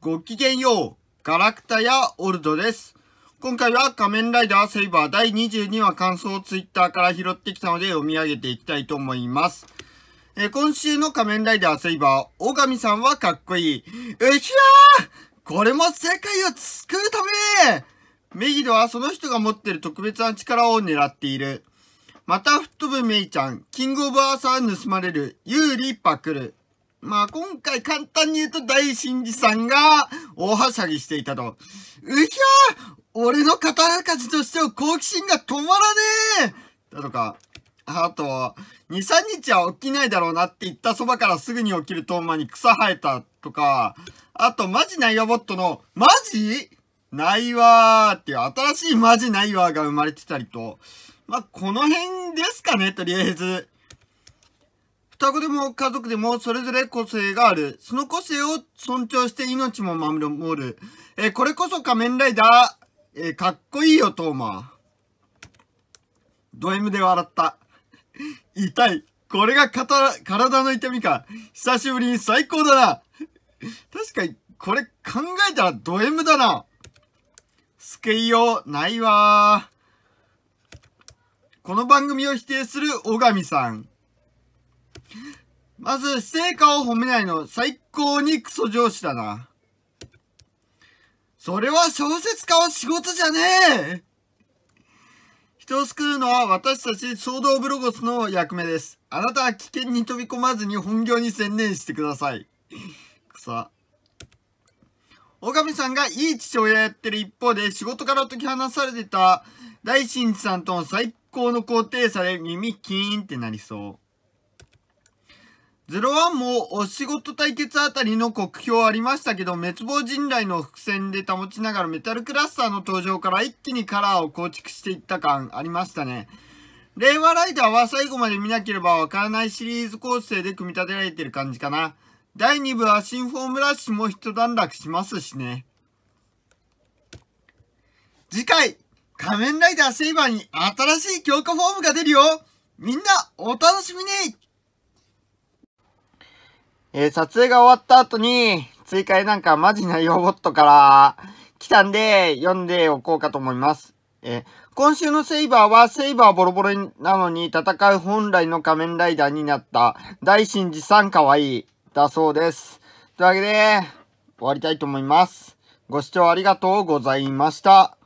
ごきげんよう、ガラクタやオルドです。今回は仮面ライダーセイバー第22話感想をツイッターから拾ってきたので読み上げていきたいと思います。え今週の仮面ライダーセイバー、オガミさんはかっこいい。うひゃーこれも世界を救うためメギドはその人が持ってる特別な力を狙っている。また吹っ飛ぶメイちゃん、キングオブアーサー盗まれる、ユーリパクル。まあ今回簡単に言うと大神事さんが大はしゃぎしていたと。うひゃー俺の刀鍛冶としては好奇心が止まらねえだとか、あと、2、3日は起きないだろうなって言ったそばからすぐに起きるトーマに草生えたとか、あとマジナイワボットの、マジないわーっていう新しいマジないわーが生まれてたりと、まあ、この辺ですかね、とりあえず。双子でも家族でもそれぞれ個性がある。その個性を尊重して命も守る。えー、これこそ仮面ライダー、えー、かっこいいよ、トーマド M で笑った。痛い。これが体の痛みか。久しぶりに最高だな。確かに、これ考えたらド M だな。救いようないわこの番組を否定する小神さん。まず、成果を褒めないの、最高にクソ上司だな。それは小説家は仕事じゃねえ人を救うのは私たち衝動ブロゴスの役目です。あなたは危険に飛び込まずに本業に専念してください。くオ大ミさんがいい父親やってる一方で仕事から解き放されてた大真一さんとの最高の肯定さで耳キーンってなりそう。01もお仕事対決あたりの酷評ありましたけど、滅亡人雷の伏線で保ちながらメタルクラスターの登場から一気にカラーを構築していった感ありましたね。令和ライダーは最後まで見なければわからないシリーズ構成で組み立てられてる感じかな。第2部は新フォームラッシュも一段落しますしね。次回、仮面ライダーセイバーに新しい強化フォームが出るよみんなお楽しみにえー、撮影が終わった後に、追加でなんかマジなヨボットから来たんで、読んでおこうかと思います。えー、今週のセイバーは、セイバーボロボロなのに戦う本来の仮面ライダーになった、大神寺さんかわいい、だそうです。というわけで、終わりたいと思います。ご視聴ありがとうございました。